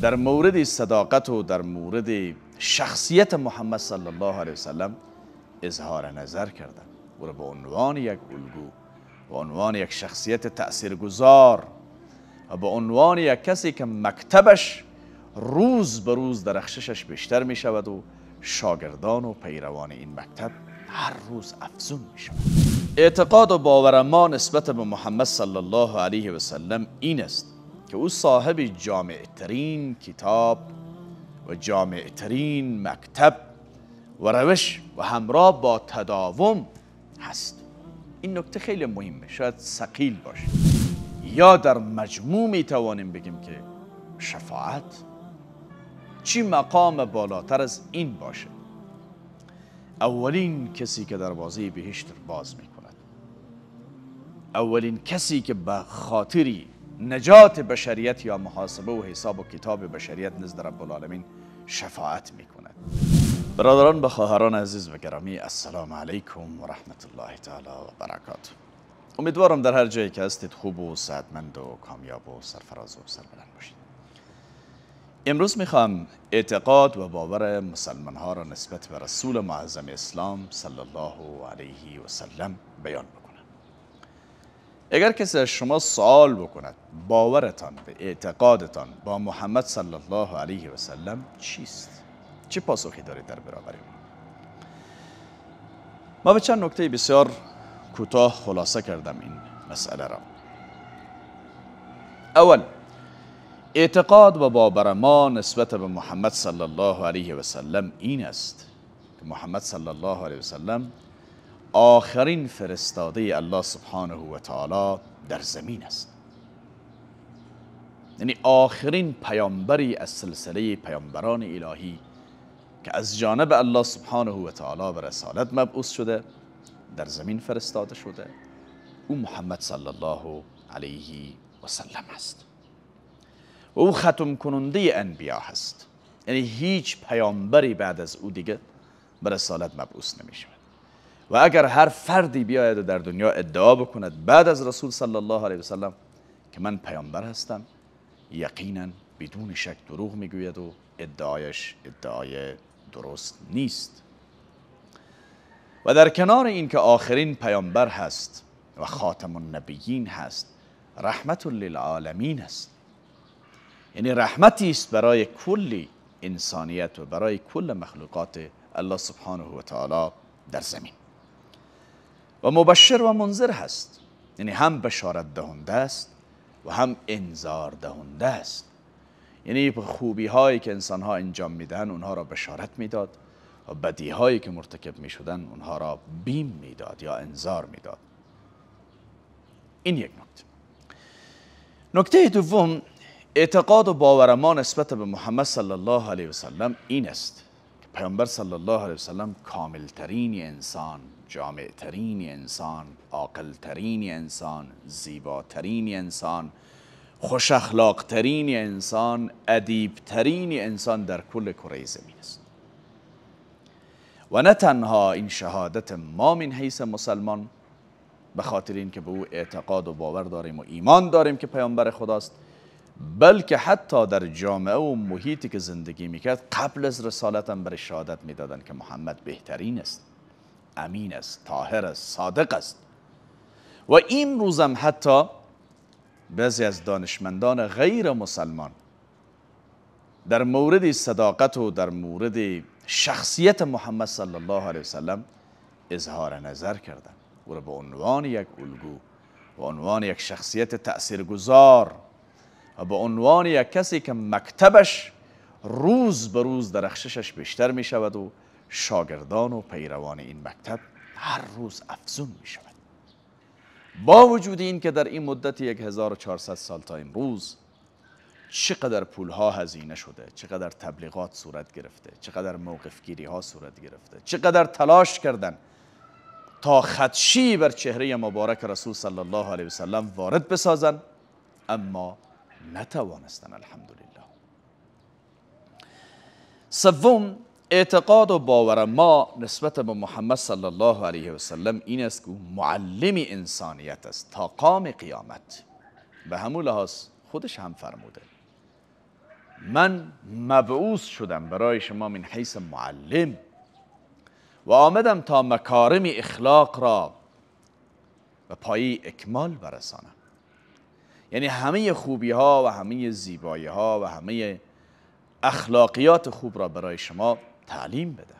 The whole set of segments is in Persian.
در مورد صداقت و در مورد شخصیت محمد صلی الله علیه وسلم اظهار نظر کردن او را به عنوان یک الگو به عنوان یک شخصیت تاثیرگذار و به عنوان یک کسی که مکتبش روز به روز درخششش بیشتر می شود و شاگردان و پیروان این مکتب هر روز افزون می شود اعتقاد و باور ما نسبت به محمد صلی الله علیه و سلم این است که او صاحب جامع ترین کتاب و جامع ترین مکتب و روش و همراه با تداوم هست این نکته خیلی مهمه شاید سقیل باشه یا در مجموع می توانیم بگیم که شفاعت چی مقام بالاتر از این باشه اولین کسی که در بازی بهشت باز می کند اولین کسی که به خاطری نجات بشریت یا محاسبه و حساب و کتاب بشریت نزد رب العالمین شفاعت میکند برادران و خواهران عزیز و گرامی السلام علیکم و رحمت الله تعالی و برکات امیدوارم در هر جایی که هستید خوب و سعدمند و کامیاب و سرفراز و سربلند باشید امروز میخوام اعتقاد و باور مسلمان ها را نسبت به رسول معظم اسلام صلی الله علیه و سلم بیان کنم اگر کسی از شما سوال بکند باورتان به اعتقادتان با محمد صلی الله علیه و سلم چیست چه پاسخی دارید در برابر ما به چند نکته بسیار کوتاه خلاصه کردم این مسئله را اول اعتقاد و باور ما نسبت به محمد صلی الله علیه و سلم این است که محمد صلی الله علیه و سلم آخرین فرستاده الله سبحانه و تعالی در زمین است یعنی آخرین پیامبری از سلسله پیامبران الهی که از جانب الله سبحانه و تعالی به رسالت مبعوث شده در زمین فرستاده شده او محمد صلی الله علیه و سلم است و او ختم کننده انبیا هست یعنی هیچ پیامبری بعد از او دیگه به رسالت مبعوث نمی شود و اگر هر فردی بیاید و در دنیا ادعا بکند بعد از رسول صلی الله علیه وسلم که من پیامبر هستم یقینا بدون شک دروغ میگوید و ادعایش ادعای درست نیست و در کنار این که آخرین پیامبر هست و خاتم النبیین هست رحمت للعالمین است یعنی رحمتی است برای کلی انسانیت و برای کل مخلوقات الله سبحانه و تعالی در زمین و مبشر و منظر هست یعنی هم بشارت دهنده است و هم انذار دهنده است یعنی خوبی هایی که انسان ها انجام میدن اونها را بشارت میداد و بدی هایی که مرتکب میشدن اونها را بیم میداد یا انذار میداد این یک نکته نکته دوم اعتقاد و باور ما نسبت به محمد صلی الله علیه و سلم این است پیامبر صلی الله علیه کامل ترین انسان ترین انسان ترین انسان زیباترین انسان خوش اخلاق ترین انسان ترین انسان در کل کره زمین است و نه تنها این شهادت ما من حیث مسلمان به خاطر اینکه به او اعتقاد و باور داریم و ایمان داریم که پیامبر خداست بلکه حتی در جامعه و محیطی که زندگی میکرد قبل از رسالت هم شهادت میدادن که محمد بهترین است امین است طاهر است صادق است و این روزم حتی بعضی از دانشمندان غیر مسلمان در مورد صداقت و در مورد شخصیت محمد صلی الله علیه وسلم اظهار نظر کردن او را به عنوان یک الگو و عنوان یک شخصیت تأثیرگذار به عنوان یک کسی که مکتبش روز به روز درخششش بیشتر می شود و شاگردان و پیروان این مکتب هر روز افزون می شود با وجود این که در این مدت 1400 سال تا امروز چقدر پول ها هزینه شده چقدر تبلیغات صورت گرفته چقدر موقفگیری ها صورت گرفته چقدر تلاش کردن تا خدشی بر چهره مبارک رسول صلی الله علیه وسلم وارد بسازن اما نتوانستن الحمدلله سوم اعتقاد و باور ما نسبت به محمد صلی الله علیه و سلم این است که معلم انسانیت است تا قام قیامت به همون لحاظ خودش هم فرموده من مبعوث شدم برای شما من حیث معلم و آمدم تا مکارم اخلاق را و پایی اکمال برسانم یعنی همه خوبی ها و همه زیبایی ها و همه اخلاقیات خوب را برای شما تعلیم بده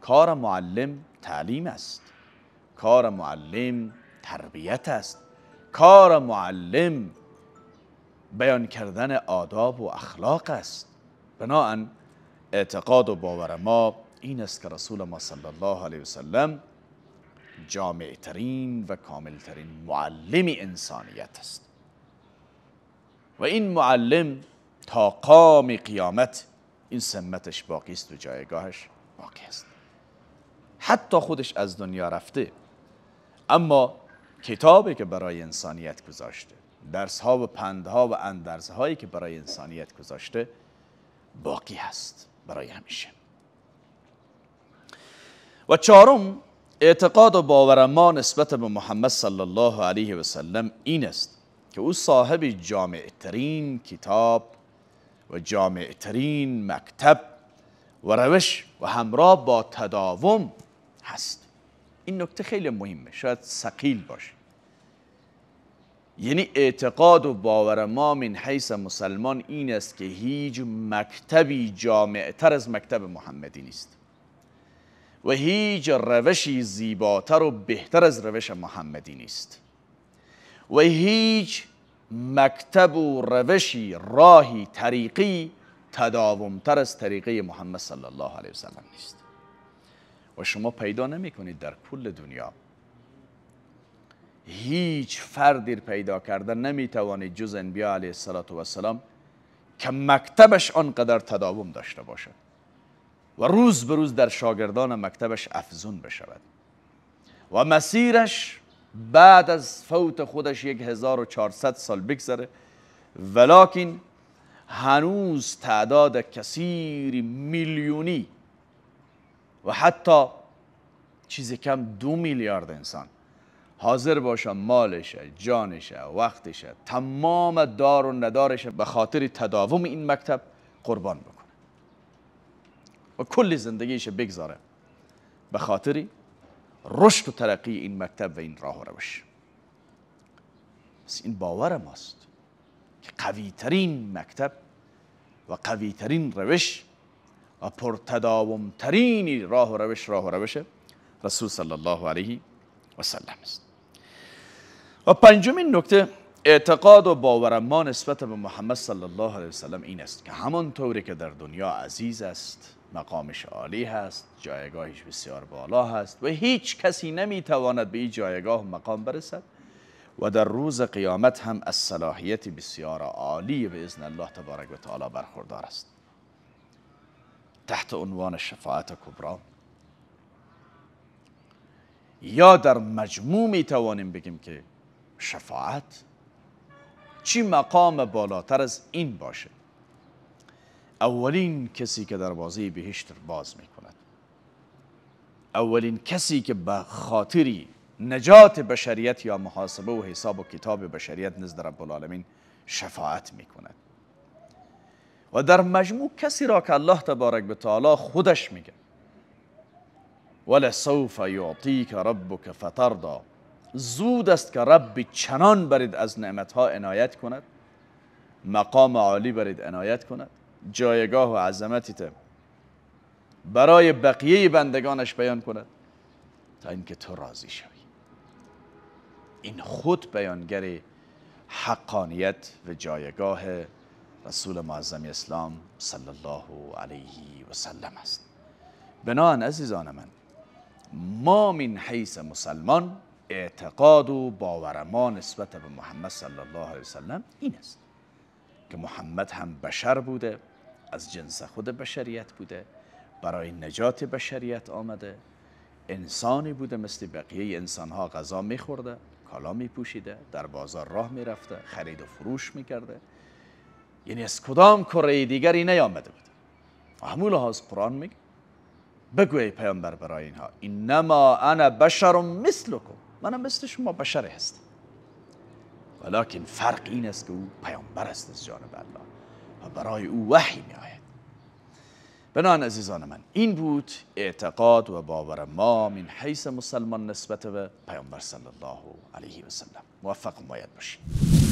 کار معلم تعلیم است کار معلم تربیت است کار معلم بیان کردن آداب و اخلاق است بناهن اعتقاد و باور ما این است که رسول ما صلی الله علیه وسلم جامعترین و کاملترین معلم انسانیت است و این معلم تا قام قیامت این سمتش باقی است و جایگاهش باقی است حتی خودش از دنیا رفته اما کتابی که برای انسانیت گذاشته درس ها و ها و اندرز هایی که برای انسانیت گذاشته باقی هست برای همیشه و چهارم اعتقاد و باور ما نسبت به محمد صلی الله علیه و سلم این است که او صاحب ترین کتاب و ترین مکتب و روش و همراه با تداوم هست این نکته خیلی مهمه شاید سقیل باشه یعنی اعتقاد و باور ما من حیث مسلمان این است که هیچ مکتبی تر از مکتب محمدی نیست و هیچ روشی زیباتر و بهتر از روش محمدی نیست و هیچ مکتب و روشی راهی طریقی تر از طریقه محمد صلی الله علیه وسلم نیست و شما پیدا نمی در کل دنیا هیچ فردی پیدا کرده نمی توانید جز انبیاء علیه السلام که مکتبش آنقدر تداوم داشته باشد و روز به روز در شاگردان مکتبش افزون بشود و مسیرش بعد از فوت خودش 1400 سال بگذره ولیکن هنوز تعداد کثیر میلیونی و حتی چیز کم دو میلیارد انسان حاضر باشه مالشه جانشه وقتشه تمام دار و ندارشه به خاطر تداوم این مکتب قربان بکنه و کل زندگیشه بگذاره به خاطری رشد و ترقی این مکتب و این راه و روش این باور ماست که قوی ترین مکتب و قویترین روش و ترین راه و روش راه و روش رسول صلی الله علیه و سلم است و پنجمین نکته اعتقاد و باور ما نسبت به محمد صلی الله علیه وسلم این است که همان طوری که در دنیا عزیز است مقامش عالی هست جایگاهش بسیار بالا هست و هیچ کسی نمیتواند به این جایگاه مقام برسد و در روز قیامت هم از صلاحیت بسیار عالی به اذن الله تبارک و تعالی برخوردار است تحت عنوان شفاعت کبرا یا در مجموع می توانیم بگیم که شفاعت چی مقام بالاتر از این باشه اولین کسی که دروازه بهشت باز می کند اولین کسی که به خاطری نجات بشریت یا محاسبه و حساب و کتاب بشریت نزد رب العالمین شفاعت می کند و در مجموع کسی را که الله تبارک به تعالی خودش میگه ولسوف یعطیک ربک فتردا زود است که رب چنان برید از ها عنایت کند مقام عالی برید عنایت کند جایگاه و عظمتیت برای بقیه بندگانش بیان کند تا اینکه تو راضی شوی این خود بیانگر حقانیت و جایگاه رسول معظم اسلام صلی الله علیه و سلم است بنان عزیزان من ما من حیث مسلمان اعتقاد و باور ما نسبت به محمد صلی الله علیه وسلم این است که محمد هم بشر بوده از جنس خود بشریت بوده برای نجات بشریت آمده انسانی بوده مثل بقیه انسانها غذا میخورده کالا میپوشیده در بازار راه میرفته خرید و فروش میکرده یعنی از کدام کره دیگری نیامده بود همون لحاظ قرآن میگه بگوی پیامبر برای اینها انما انا بشر مثلکم منم مثل شما بشر هستم ولیکن فرق این است که او پیامبر است از جانب الله و برای او وحی می آید بنان عزیزان من این بود اعتقاد و باور ما من حیث مسلمان نسبت به پیامبر صلی الله علیه و سلم موفق باید باشید